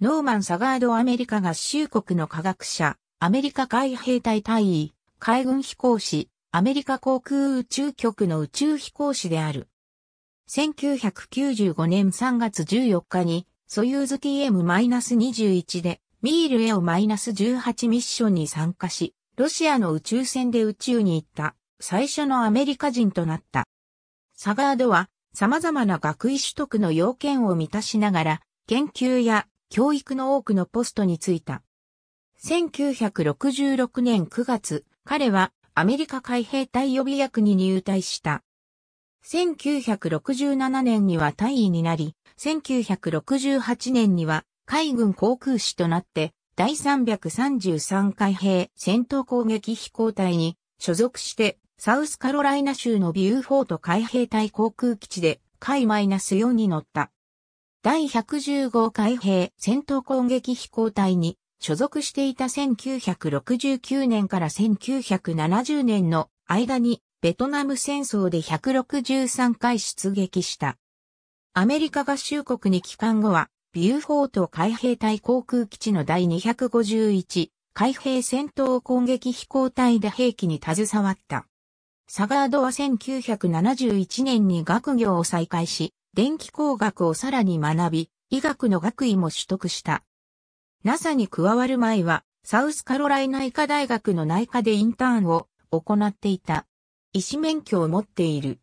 ノーマン・サガード・アメリカ合衆国の科学者、アメリカ海兵隊隊員、海軍飛行士、アメリカ航空宇宙局の宇宙飛行士である。1995年3月14日に、ソユーズ TM-21 で、ミールエオ -18 ミッションに参加し、ロシアの宇宙船で宇宙に行った最初のアメリカ人となった。サガードは様々な学位取得の要件を満たしながら研究や教育の多くのポストに就いた。1966年9月、彼はアメリカ海兵隊予備役に入隊した。1967年には大尉になり、1968年には海軍航空士となって、第333海兵戦闘攻撃飛行隊に所属して、サウスカロライナ州のビューフォート海兵隊航空基地で、海 -4 に乗った。第115海兵戦闘攻撃飛行隊に所属していた1969年から1970年の間にベトナム戦争で163回出撃した。アメリカ合衆国に帰還後は、ビューフォート海兵隊航空基地の第251海兵戦闘攻撃飛行隊で兵器に携わった。サガードは1971年に学業を再開し、電気工学をさらに学び、医学の学位も取得した。NASA に加わる前は、サウスカロライナ医科大学の内科でインターンを行っていた。医師免許を持っている。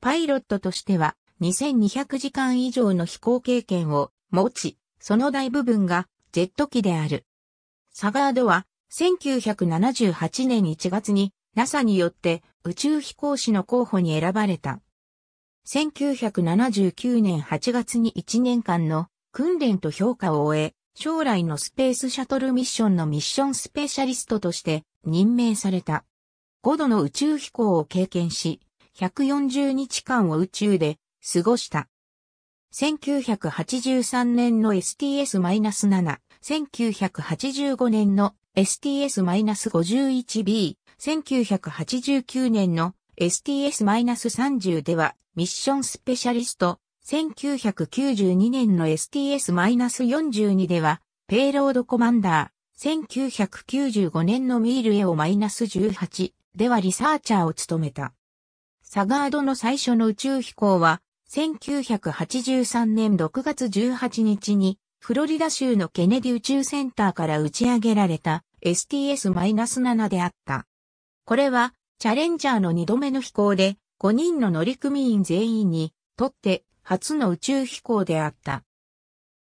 パイロットとしては2200時間以上の飛行経験を持ち、その大部分がジェット機である。サガードは1978年1月に NASA によって宇宙飛行士の候補に選ばれた。1979年8月に1年間の訓練と評価を終え、将来のスペースシャトルミッションのミッションスペシャリストとして任命された。5度の宇宙飛行を経験し、140日間を宇宙で過ごした。1983年の STS-7、1985年の STS-51B、1989年の STS-30 ではミッションスペシャリスト、1992年の STS-42 ではペイロードコマンダー、1995年のミールエオ -18 ではリサーチャーを務めた。サガードの最初の宇宙飛行は、1983年6月18日に、フロリダ州のケネディ宇宙センターから打ち上げられた STS-7 であった。これはチャレンジャーの2度目の飛行で、5人の乗組員全員にとって初の宇宙飛行であった。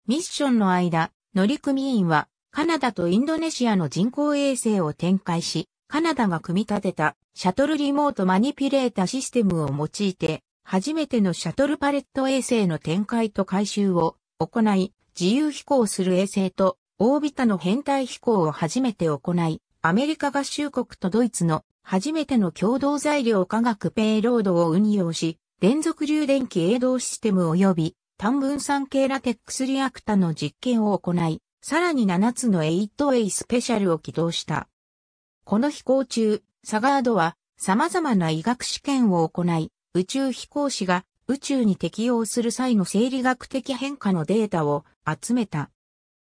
ミッションの間、乗組員はカナダとインドネシアの人工衛星を展開し、カナダが組み立てたシャトルリモートマニピュレータシステムを用いて、初めてのシャトルパレット衛星の展開と回収を行い、自由飛行する衛星とオービタの変態飛行を初めて行い、アメリカ合衆国とドイツの初めての共同材料化学ペイロードを運用し、連続流電気営動システム及び単分散系ラテックスリアクタの実験を行い、さらに7つの 8A スペシャルを起動した。この飛行中、サガードは様々な医学試験を行い、宇宙飛行士が宇宙に適応する際の生理学的変化のデータを集めた。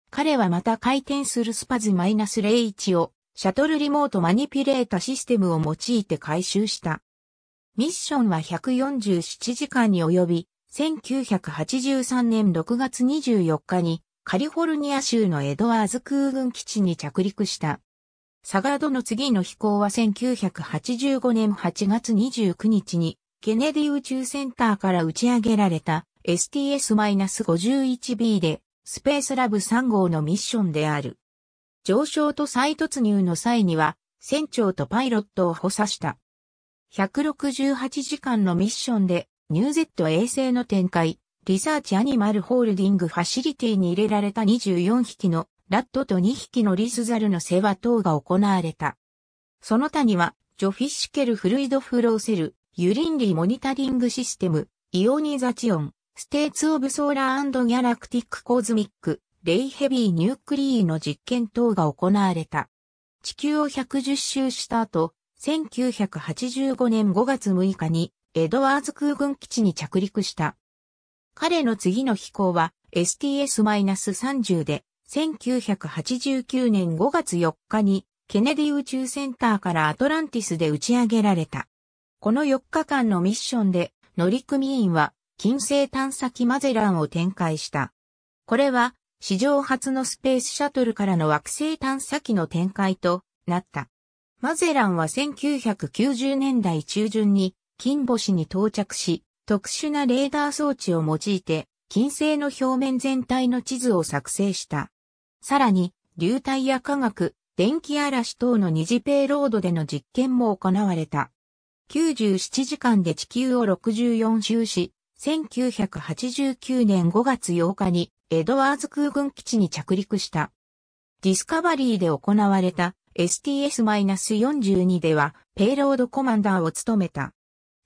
彼はまた回転するスパズ -01 をシャトルリモートマニピュレータシステムを用いて回収した。ミッションは147時間に及び、1983年6月24日にカリフォルニア州のエドワーズ空軍基地に着陸した。サガードの次の飛行は1985年8月29日にケネディ宇宙センターから打ち上げられた STS-51B でスペースラブ3号のミッションである。上昇と再突入の際には、船長とパイロットを補佐した。168時間のミッションで、ニューゼット衛星の展開、リサーチアニマルホールディングファシリティに入れられた24匹のラットと2匹のリスザルの世話等が行われた。その他には、ジョフィッシュケルフルイドフローセル、ユリンリモニタリングシステム、イオニザチオン、ステーツオブソーラーギャラクティックコズミック、レイヘビーニュークリーの実験等が行われた。地球を110周した後、1985年5月6日にエドワーズ空軍基地に着陸した。彼の次の飛行は STS-30 で、1989年5月4日にケネディ宇宙センターからアトランティスで打ち上げられた。この4日間のミッションで乗組員は金星探査機マゼランを展開した。これは史上初のスペースシャトルからの惑星探査機の展開となった。マゼランは1990年代中旬に金星に到着し、特殊なレーダー装置を用いて金星の表面全体の地図を作成した。さらに、流体や化学、電気嵐等の二次ペイロードでの実験も行われた。97時間で地球を64周し、1989年5月8日にエドワーズ空軍基地に着陸した。ディスカバリーで行われた STS-42 ではペイロードコマンダーを務めた。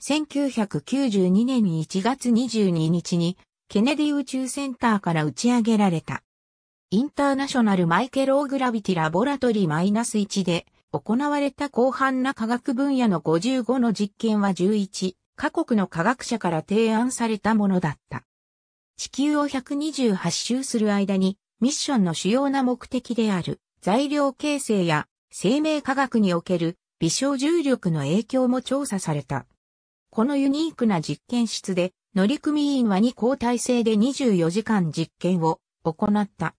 1992年1月22日にケネディ宇宙センターから打ち上げられた。インターナショナルマイケローグラビティラボラトリー1で行われた広範な科学分野の55の実験は11、各国の科学者から提案されたものだった。地球を128周する間に、ミッションの主要な目的である材料形成や生命科学における微小重力の影響も調査された。このユニークな実験室で乗組員は2交代制で24時間実験を行った。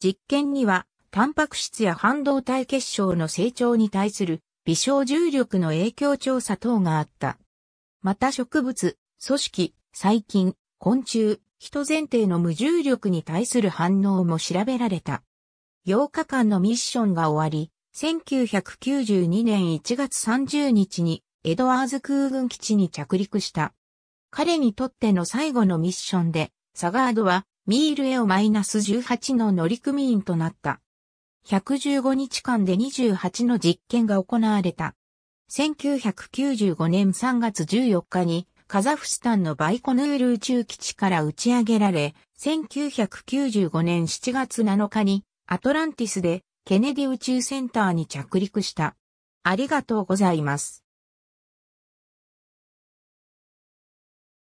実験には、タンパク質や半導体結晶の成長に対する微小重力の影響調査等があった。また植物、組織、細菌、昆虫、人前提の無重力に対する反応も調べられた。8日間のミッションが終わり、1992年1月30日にエドワーズ空軍基地に着陸した。彼にとっての最後のミッションで、サガードはミールス1 8の乗組員となった。115日間で28の実験が行われた。1995年3月14日にカザフスタンのバイコヌール宇宙基地から打ち上げられ、1995年7月7日にアトランティスでケネディ宇宙センターに着陸した。ありがとうございます。